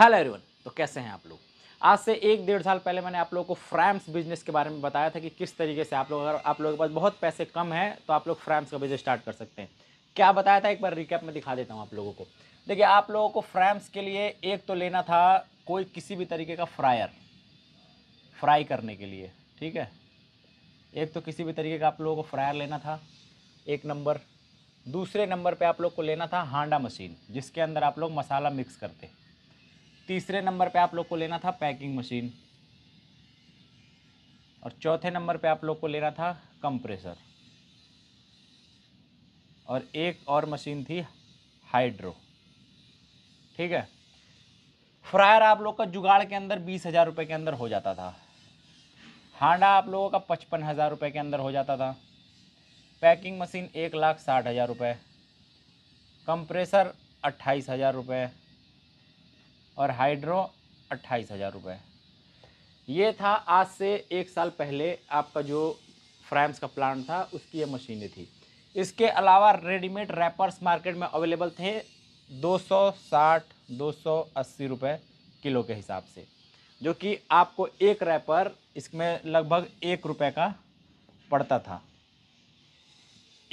hello everyone तो कैसे हैं आप लोग आज से एक डेढ़ साल पहले मैंने आप लोगों को फ्रैम्स बिजनेस के बारे में बताया था कि किस तरीके से आप लोग अगर आप लोगों के पास बहुत पैसे कम हैं तो आप लोग फ्रैम्स का बिजनेस स्टार्ट कर सकते हैं क्या बताया था एक बार रिकैप में दिखा देता हूँ आप लोगों को देखिए आप लोगों को फ्रैम्स के लिए एक तो लेना था कोई किसी भी तरीके का फ्रायर फ्राई करने के लिए ठीक है एक तो किसी भी तरीके का आप लोगों को फ्रायर लेना था एक नंबर दूसरे नंबर पे आप लोग को लेना था हांडा मशीन जिसके अंदर आप लोग मसाला मिक्स करते तीसरे नंबर पे आप लोग को लेना था पैकिंग मशीन और चौथे नंबर पे आप लोग को लेना था कंप्रेसर और एक और मशीन थी हाइड्रो ठीक है फ्रायर आप लोग का जुगाड़ के अंदर बीस हज़ार रुपये के अंदर हो जाता था हांडा आप लोगों का पचपन हज़ार रुपये के अंदर हो जाता था पैकिंग मशीन एक लाख साठ हज़ार रुपये कंप्रेसर अट्ठाईस हज़ार रुपये और हाइड्रो अट्ठाईस हज़ार रुपये ये था आज से एक साल पहले आपका जो फ्रैम्स का प्लांट था उसकी ये मशीनें थी इसके अलावा रेडीमेड रैपर्स मार्केट में अवेलेबल थे 260 280 रुपए किलो के हिसाब से जो कि आपको एक रैपर इसमें लगभग एक रुपए का पड़ता था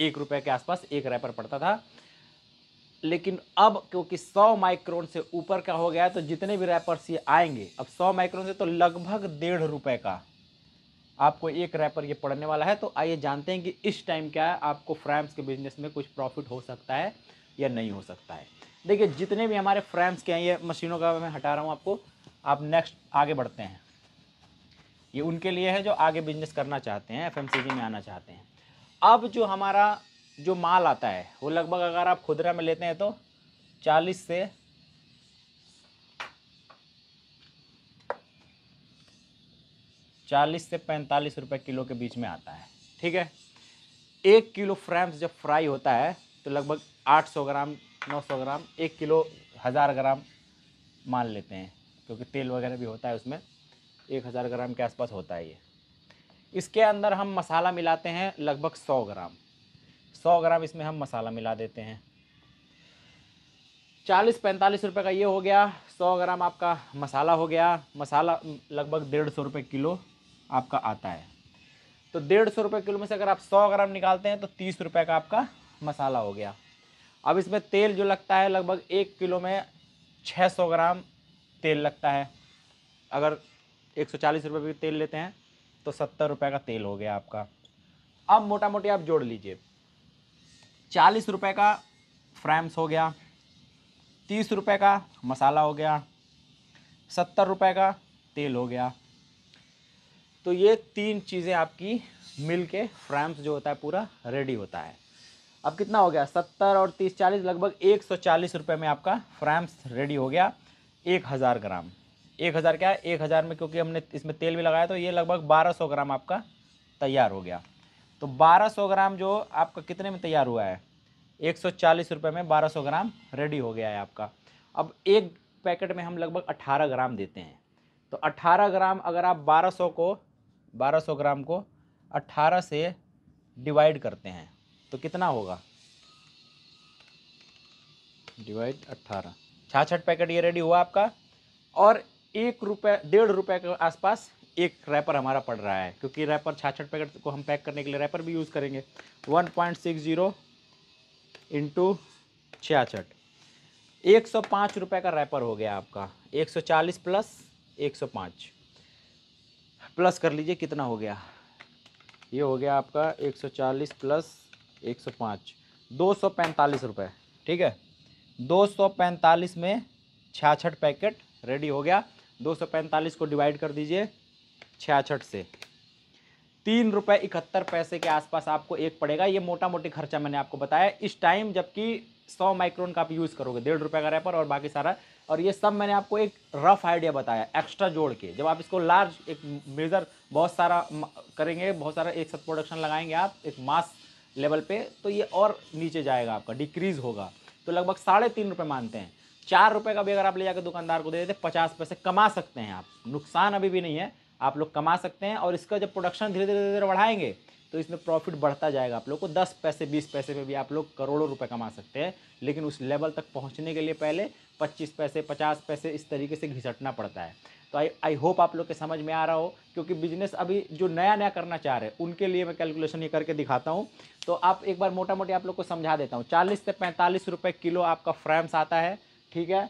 एक रुपए के आसपास एक रैपर पड़ता था लेकिन अब क्योंकि 100 माइक्रोन से ऊपर का हो गया तो जितने भी रैपर्स ये आएंगे अब 100 माइक्रोन से तो लगभग डेढ़ रुपये का आपको एक रैपर ये पड़ने वाला है तो आइए जानते हैं कि इस टाइम क्या है आपको फ्रैम्स के बिजनेस में कुछ प्रॉफिट हो सकता है या नहीं हो सकता है देखिए जितने भी हमारे फ्रैम्स के हैं ये मशीनों का मैं हटा रहा हूँ आपको आप नेक्स्ट आगे बढ़ते हैं ये उनके लिए है जो आगे बिजनेस करना चाहते हैं एफ में आना चाहते हैं अब जो हमारा जो माल आता है वो लगभग अगर आप खुदरा में लेते हैं तो चालीस से चालीस से पैंतालीस रुपए किलो के बीच में आता है ठीक है एक किलो फ्रैम्स जब फ्राई होता है तो लगभग आठ सौ ग्राम नौ सौ ग्राम एक किलो हज़ार ग्राम मान लेते हैं क्योंकि तेल वगैरह भी होता है उसमें एक हज़ार ग्राम के आसपास होता है ये इसके अंदर हम मसाला मिलाते हैं लगभग सौ ग्राम सौ ग्राम इसमें हम मसाला मिला देते हैं चालीस पैंतालीस रुपये का ये हो गया सौ ग्राम आपका मसाला हो गया मसाला लगभग डेढ़ सौ रुपये किलो आपका आता है तो डेढ़ सौ रुपये किलो में से अगर आप सौ ग्राम निकालते हैं तो तीस रुपये का आपका मसाला हो गया अब इसमें तेल जो लगता है लगभग एक किलो में छः सौ ग्राम तेल लगता है अगर एक सौ चालीस रुपये का तेल लेते हैं तो सत्तर रुपये का तेल हो गया आपका अब मोटा मोटी आप जोड़ लीजिए चालीस रुपये का फ्रैम्स हो गया तीस रुपये का मसाला हो गया सत्तर रुपये का तेल हो गया तो ये तीन चीज़ें आपकी मिल के फ्रैम्स जो होता है पूरा रेडी होता है अब कितना हो गया सत्तर और तीस चालीस लगभग एक सौ चालीस रुपये में आपका फ्रैम्स रेडी हो गया एक हज़ार ग्राम एक हज़ार क्या एक हज़ार में क्योंकि हमने इसमें तेल भी लगाया तो ये लगभग बारह सौ ग्राम आपका तैयार हो गया तो 1200 ग्राम जो आपका कितने में तैयार हुआ है एक सौ में 1200 ग्राम रेडी हो गया है आपका अब एक पैकेट में हम लगभग 18 ग्राम देते हैं तो 18 ग्राम अगर आप 1200 को 1200 ग्राम को 18 से डिवाइड करते हैं तो कितना होगा डिवाइड 18 छाछठ पैकेट ये रेडी हुआ आपका और एक रुपये डेढ़ रुपये के आसपास एक रैपर हमारा पड़ रहा है क्योंकि रैपर छाछठ पैकेट को हम पैक करने के लिए रैपर भी यूज़ करेंगे one point six zero into छियासठ एक सौ पाँच रुपये का रैपर हो गया आपका एक सौ चालीस प्लस एक सौ पाँच प्लस कर लीजिए कितना हो गया ये हो गया आपका एक सौ चालीस प्लस एक सौ पाँच दो सौ पैंतालीस रुपये ठीक है दो सौ पैंतालीस में छियासठ पैकेट रेडी हो गया दो सौ पैंतालीस को डिवाइड कर दीजिए छियासठ से तीन रुपये इकहत्तर पैसे के आसपास आपको एक पड़ेगा ये मोटा मोटी खर्चा मैंने आपको बताया इस टाइम जबकि सौ माइक्रोन का आप यूज़ करोगे डेढ़ रुपये का रैपर और बाकी सारा और ये सब मैंने आपको एक रफ आइडिया बताया एक्स्ट्रा जोड़ के जब आप इसको लार्ज एक मेजर बहुत सारा करेंगे बहुत सारा एक साथ प्रोडक्शन लगाएंगे आप एक मास लेवल पे तो ये और नीचे जाएगा आपका डिक्रीज़ होगा तो लगभग साढ़े तीन रुपये मानते हैं चार रुपये का भी अगर आप ले जाकर दुकानदार को दे देते पचास पैसे कमा सकते हैं आप नुकसान अभी भी नहीं है आप लोग कमा सकते हैं और इसका जब प्रोडक्शन धीरे धीरे धीरे बढ़ाएंगे तो इसमें प्रॉफिट बढ़ता जाएगा आप लोग को दस पैसे बीस पैसे में भी आप लोग करोड़ों रुपए कमा सकते हैं लेकिन उस लेवल तक पहुंचने के लिए पहले पच्चीस पैसे पचास पैसे इस तरीके से घिसटना पड़ता है तो आई आई होप आप लोग के समझ में आ रहा हो क्योंकि बिजनेस अभी जो नया नया करना चाह रहे हैं उनके लिए मैं कैलकुलेशन ये करके दिखाता हूँ तो आप एक बार मोटा मोटी आप लोग को समझा देता हूँ चालीस से पैंतालीस रुपये किलो आपका फ्रेम्स आता है ठीक है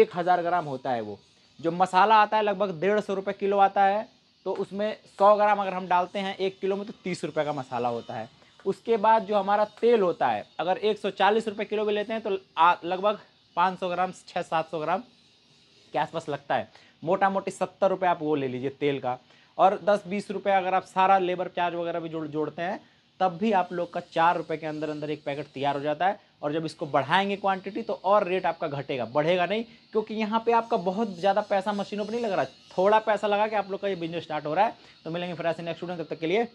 एक हज़ार ग्राम होता है वो जो मसाला आता है लगभग डेढ़ सौ रुपये किलो आता है तो उसमें सौ ग्राम अगर हम डालते हैं एक किलो में तो तीस रुपये का मसाला होता है उसके बाद जो हमारा तेल होता है अगर एक सौ चालीस रुपये किलो भी लेते हैं तो लगभग पाँच सौ ग्राम छः सात सौ ग्राम के आसपास लगता है मोटा मोटी सत्तर रुपये आप वो ले लीजिए तेल का और दस बीस रुपये अगर आप सारा लेबर चार्ज वगैरह भी जोड़ जोड़ते हैं तब भी आप लोग का चार रुपए के अंदर अंदर एक पैकेट तैयार हो जाता है और जब इसको बढ़ाएंगे क्वांटिटी तो और रेट आपका घटेगा बढ़ेगा नहीं क्योंकि यहाँ पे आपका बहुत ज़्यादा पैसा मशीनों पर नहीं लग रहा थोड़ा पैसा लगा कि आप लोग का ये बिजनेस स्टार्ट हो रहा है तो मिलेंगे फिर ऐसे नेक्स्ट स्टूडेंट तब तक के लिए